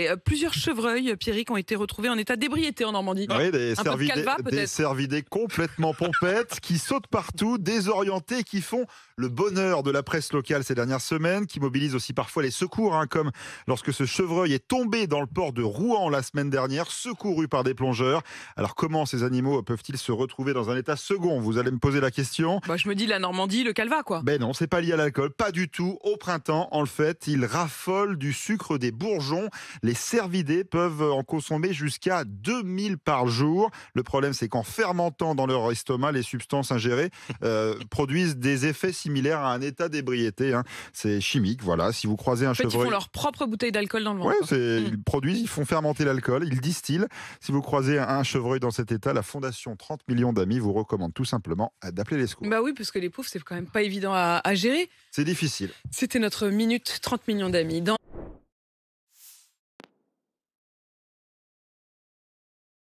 Et euh, plusieurs chevreuils, euh, Pierrick, ont été retrouvés en état d'ébriété en Normandie. Oui, des, cervidés, des, complètement pompettes, qui sautent partout, désorientés, qui font le bonheur de la presse locale ces dernières semaines, qui mobilisent aussi parfois les secours, hein, comme lorsque ce chevreuil est tombé dans le port de Rouen la semaine dernière, secouru par des plongeurs. Alors comment ces animaux peuvent-ils se retrouver dans un état second Vous allez me poser la question. Bah, je me dis la Normandie, le calva, quoi. Ben non, c'est pas lié à l'alcool, pas du tout. Au printemps, en fait, ils raffolent du sucre des bourgeons. Les cervidés peuvent en consommer jusqu'à 2000 par jour. Le problème, c'est qu'en fermentant dans leur estomac, les substances ingérées euh, produisent des effets similaires à un état d'ébriété. Hein. C'est chimique, voilà. Si vous croisez un en fait, chevreuil... Ils font leur propre bouteille d'alcool dans le ventre. Ouais, mm. ils produisent, ils font fermenter l'alcool, ils distillent. Si vous croisez un chevreuil dans cet état, la Fondation 30 millions d'amis vous recommande tout simplement d'appeler les secours. Bah oui, parce que les pauvres, c'est quand même pas évident à, gérer. C'est difficile. C'était notre minute 30 millions d'amis. Dans...